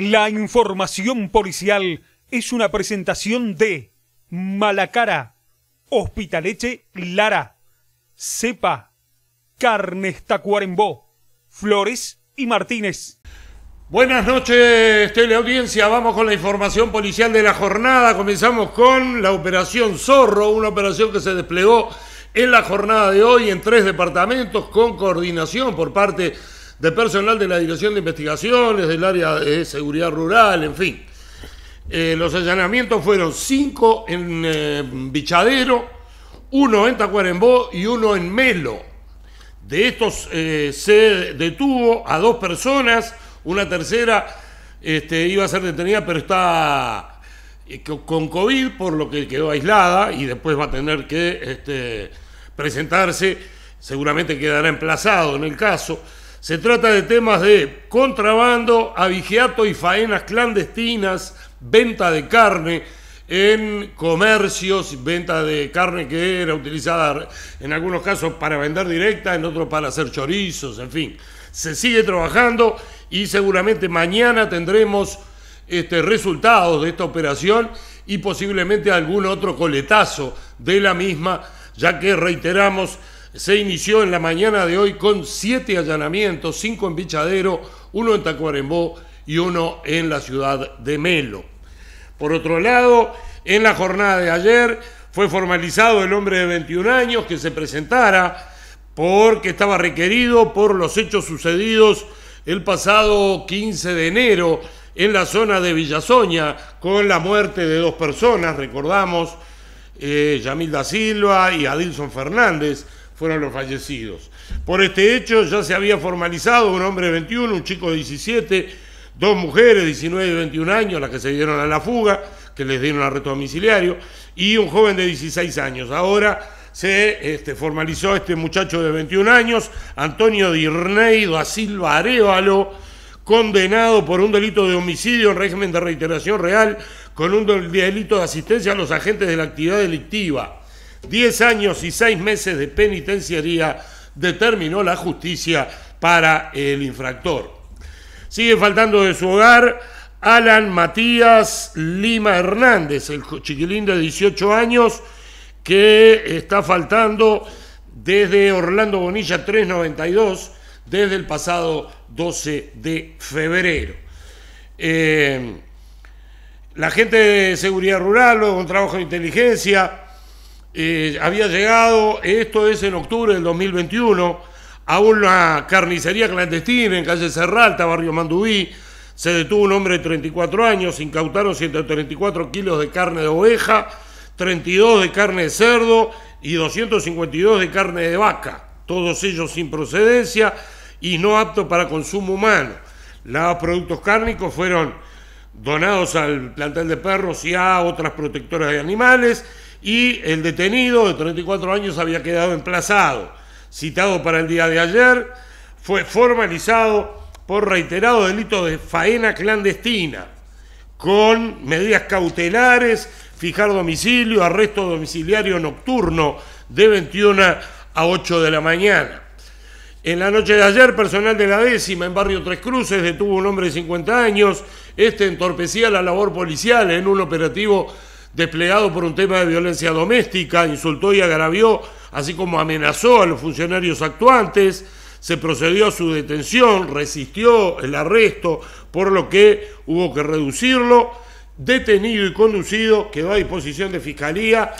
La información policial es una presentación de Malacara, Eche, Lara, Cepa, Carnes Tacuarembó, Flores y Martínez. Buenas noches, teleaudiencia. Vamos con la información policial de la jornada. Comenzamos con la operación Zorro, una operación que se desplegó en la jornada de hoy en tres departamentos con coordinación por parte de de personal de la Dirección de Investigaciones, del área de seguridad rural, en fin. Eh, los allanamientos fueron cinco en eh, Bichadero, uno en Tacuarembó y uno en Melo. De estos eh, se detuvo a dos personas, una tercera este, iba a ser detenida, pero está con COVID, por lo que quedó aislada y después va a tener que este, presentarse, seguramente quedará emplazado en el caso. Se trata de temas de contrabando, avigeato y faenas clandestinas, venta de carne en comercios, venta de carne que era utilizada en algunos casos para vender directa, en otros para hacer chorizos, en fin. Se sigue trabajando y seguramente mañana tendremos este, resultados de esta operación y posiblemente algún otro coletazo de la misma, ya que reiteramos se inició en la mañana de hoy con siete allanamientos, cinco en Bichadero, uno en Tacuarembó y uno en la ciudad de Melo. Por otro lado, en la jornada de ayer fue formalizado el hombre de 21 años que se presentara porque estaba requerido por los hechos sucedidos el pasado 15 de enero en la zona de Villasoña con la muerte de dos personas, recordamos, eh, Yamilda Silva y Adilson Fernández fueron los fallecidos. Por este hecho ya se había formalizado un hombre de 21, un chico de 17, dos mujeres de 19 y 21 años, las que se dieron a la fuga, que les dieron arresto domiciliario, y un joven de 16 años. Ahora se este, formalizó este muchacho de 21 años, Antonio Dirneido a Silva Arevalo, condenado por un delito de homicidio en régimen de reiteración real con un delito de asistencia a los agentes de la actividad delictiva. 10 años y 6 meses de penitenciaría determinó la justicia para el infractor. Sigue faltando de su hogar Alan Matías Lima Hernández, el chiquilín de 18 años que está faltando desde Orlando Bonilla 392 desde el pasado 12 de febrero. Eh, la gente de Seguridad Rural, luego con trabajo de inteligencia, eh, había llegado, esto es en octubre del 2021, a una carnicería clandestina en calle Serralta, barrio Mandubí... Se detuvo un hombre de 34 años, incautaron 134 kilos de carne de oveja, 32 de carne de cerdo y 252 de carne de vaca, todos ellos sin procedencia y no aptos para consumo humano. Los productos cárnicos fueron donados al plantel de perros y a otras protectoras de animales y el detenido de 34 años había quedado emplazado, citado para el día de ayer, fue formalizado por reiterado delito de faena clandestina, con medidas cautelares, fijar domicilio, arresto domiciliario nocturno de 21 a 8 de la mañana. En la noche de ayer, personal de la décima en Barrio Tres Cruces detuvo un hombre de 50 años. Este entorpecía la labor policial en un operativo desplegado por un tema de violencia doméstica, insultó y agravió, así como amenazó a los funcionarios actuantes, se procedió a su detención, resistió el arresto, por lo que hubo que reducirlo, detenido y conducido, quedó a disposición de Fiscalía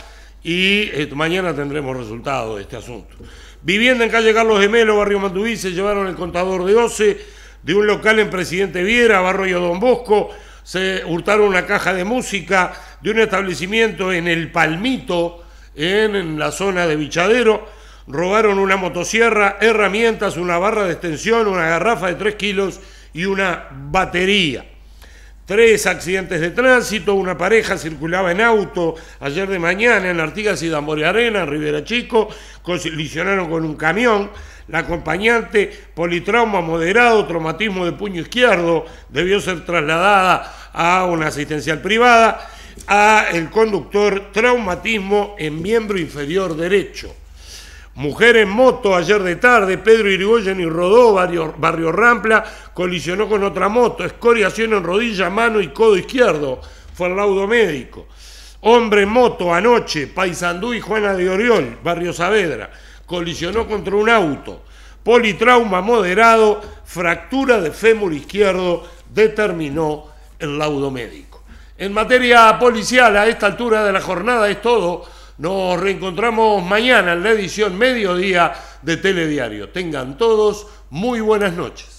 y eh, mañana tendremos resultado de este asunto. Vivienda en calle Carlos Gemelo, barrio Manduí, se llevaron el contador de OCE de un local en Presidente Viera, barrio Don Bosco, se hurtaron una caja de música de un establecimiento en El Palmito, en, la zona de Bichadero. robaron una motosierra, herramientas, una barra de extensión, una garrafa de 3 kilos y una batería. Tres accidentes de tránsito, una pareja circulaba en auto ayer de mañana en Artigas y Damore Arena, en Rivera Chico, colisionaron con un camión, la acompañante, politrauma moderado, traumatismo de puño izquierdo, debió ser trasladada a una asistencial privada, a el conductor, traumatismo en miembro inferior derecho. Mujer en moto ayer de tarde, Pedro Irigoyen y Rodó, barrio, Rampla, colisionó con otra moto, escoriación en rodilla, mano y codo izquierdo, fue el laudo médico. Hombre en moto anoche, Paisandú y Juana de Oriol, barrio Saavedra, colisionó contra un auto. Politrauma moderado, fractura de fémur izquierdo, determinó el laudo médico. En materia policial, a esta altura de la jornada es todo. Nos reencontramos mañana en la edición mediodía de Telediario. Tengan todos muy buenas noches.